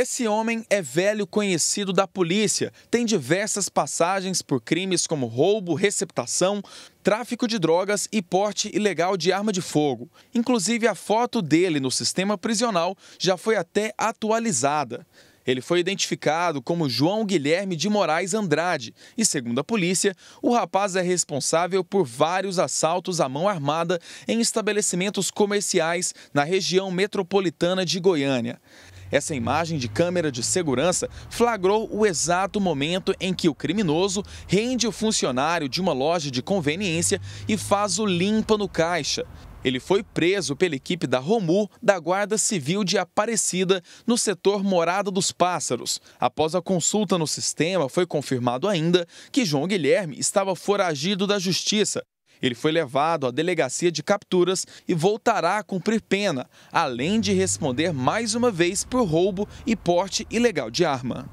Esse homem é velho conhecido da polícia, tem diversas passagens por crimes como roubo, receptação, tráfico de drogas e porte ilegal de arma de fogo. Inclusive, a foto dele no sistema prisional já foi até atualizada. Ele foi identificado como João Guilherme de Moraes Andrade e, segundo a polícia, o rapaz é responsável por vários assaltos à mão armada em estabelecimentos comerciais na região metropolitana de Goiânia. Essa imagem de câmera de segurança flagrou o exato momento em que o criminoso rende o funcionário de uma loja de conveniência e faz o limpa no caixa. Ele foi preso pela equipe da Romu da Guarda Civil de Aparecida, no setor Morada dos Pássaros. Após a consulta no sistema, foi confirmado ainda que João Guilherme estava foragido da justiça ele foi levado à delegacia de capturas e voltará a cumprir pena, além de responder mais uma vez por roubo e porte ilegal de arma.